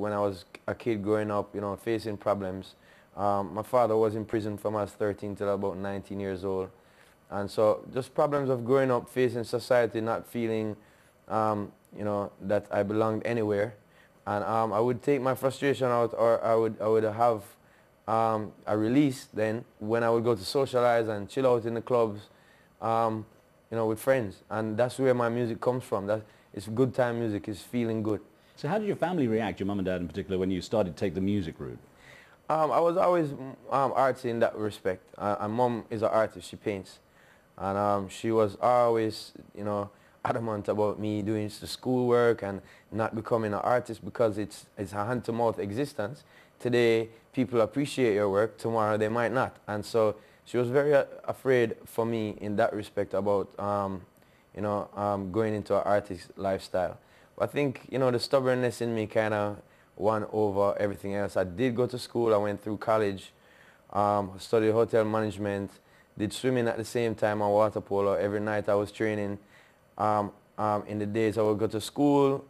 when I was a kid growing up, you know, facing problems. Um, my father was in prison from I was 13 till about 19 years old. And so just problems of growing up, facing society, not feeling, um, you know, that I belonged anywhere. And um, I would take my frustration out or I would, I would have um, a release then when I would go to socialize and chill out in the clubs, um, you know, with friends. And that's where my music comes from. That, it's good time music. It's feeling good. So how did your family react, your mum and dad in particular, when you started to take the music route? Um, I was always um, artsy in that respect. Uh, my mom is an artist. She paints. And um, she was always, you know, adamant about me doing the schoolwork and not becoming an artist because it's, it's a hand-to-mouth existence. Today, people appreciate your work. Tomorrow, they might not. And so she was very uh, afraid for me in that respect about, um, you know, um, going into an artist lifestyle. I think, you know, the stubbornness in me kind of won over everything else. I did go to school. I went through college, um, studied hotel management, did swimming at the same time on water polo. Every night I was training. Um, um, in the days I would go to school.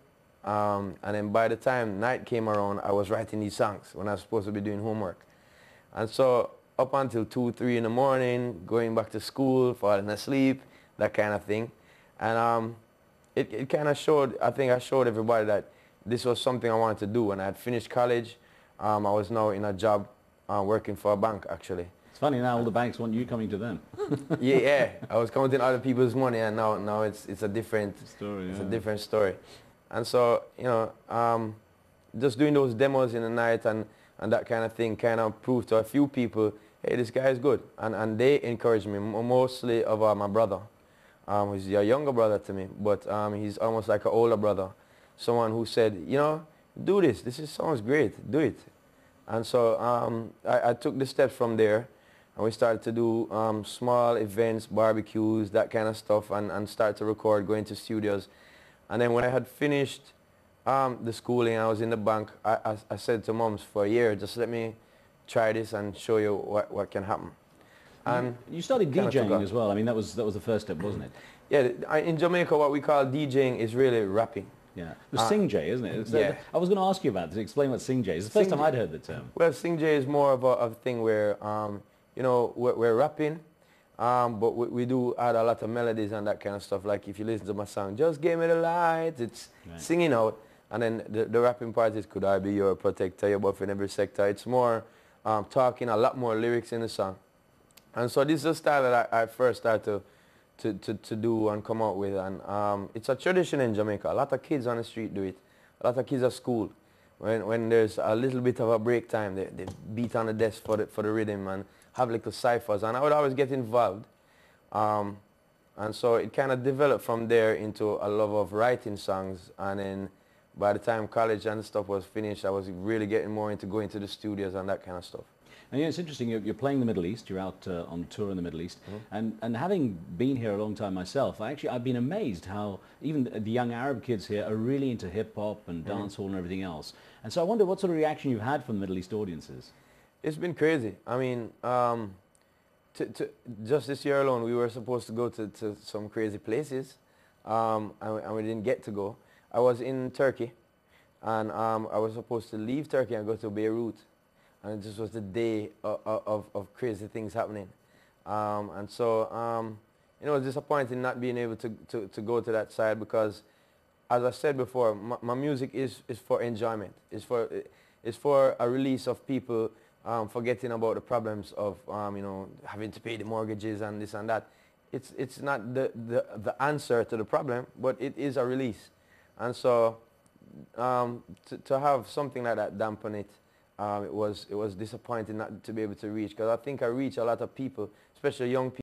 Um, and then by the time night came around, I was writing these songs when I was supposed to be doing homework. And so up until 2, 3 in the morning, going back to school, falling asleep, that kind of thing. And um, it, it kind of showed, I think I showed everybody that this was something I wanted to do. When I had finished college, um, I was now in a job uh, working for a bank, actually. It's funny now all the banks want you coming to them. yeah, yeah, I was counting other people's money, and now now it's it's a different story. It's yeah. a different story, and so you know, um, just doing those demos in the night and and that kind of thing kind of proved to a few people, hey, this guy is good, and and they encouraged me mostly of uh, my brother um, who's your younger brother to me, but um, he's almost like an older brother. Someone who said, you know, do this. This is, sounds great. Do it. And so um, I, I, took the step from there, and we started to do um, small events, barbecues, that kind of stuff, and, and start to record, going to studios. And then when I had finished um, the schooling, I was in the bank, I, I, I said to moms for a year, just let me try this and show you what, what can happen. And you started DJing as well. I mean, that was that was the first step, wasn't it? yeah, in Jamaica, what we call DJing is really rapping. Yeah, the uh, isn't it? Uh, yeah. I was going to ask you about this. Explain what Singj is. It's the first time I'd heard the term. Well, Singj is more of a, of a thing where, um, you know, we're, we're rapping, um, but we, we, do add a lot of melodies and that kind of stuff. Like if you listen to my song, Just Give Me The Light, it's right. singing out. And then the, the rapping part is, could I be your protector, your buff in every sector. It's more um, talking, a lot more lyrics in the song. And so this is a style that I, I first started to, to, to, to, do and come out with. And um, it's a tradition in Jamaica. A lot of kids on the street do it. A lot of kids at school. When, when there's a little bit of a break time, they, they beat on the desk for the, for the rhythm and have little ciphers. And I would always get involved. Um, and so it kind of developed from there into a love of writing songs and then by the time college and stuff was finished, I was really getting more into going to the studios and that kind of stuff. Now, it's interesting. You're, you're, playing the Middle East. You're out uh, on tour in the Middle East, mm -hmm. and and having been here a long time myself, I actually I've been amazed how even the young Arab kids here are really into hip hop and mm -hmm. dancehall and everything else. And so I wonder what sort of reaction you've had from the Middle East audiences. It's been crazy. I mean, um, to, just this year alone, we were supposed to go to, to some crazy places, um, and, and we didn't get to go. I was in Turkey and um, I was supposed to leave Turkey and go to Beirut. And it just was the day of, of, of crazy things happening. Um, and so, um, you know, it was disappointing not being able to, to, to go to that side because, as I said before, my, my music is, is for enjoyment. It's for, it's for a release of people um, forgetting about the problems of, um, you know, having to pay the mortgages and this and that. It's, it's not the, the, the answer to the problem, but it is a release. And so um, to, to have something like that dampen it, um, it was it was disappointing not to be able to reach because I think I reach a lot of people, especially young people.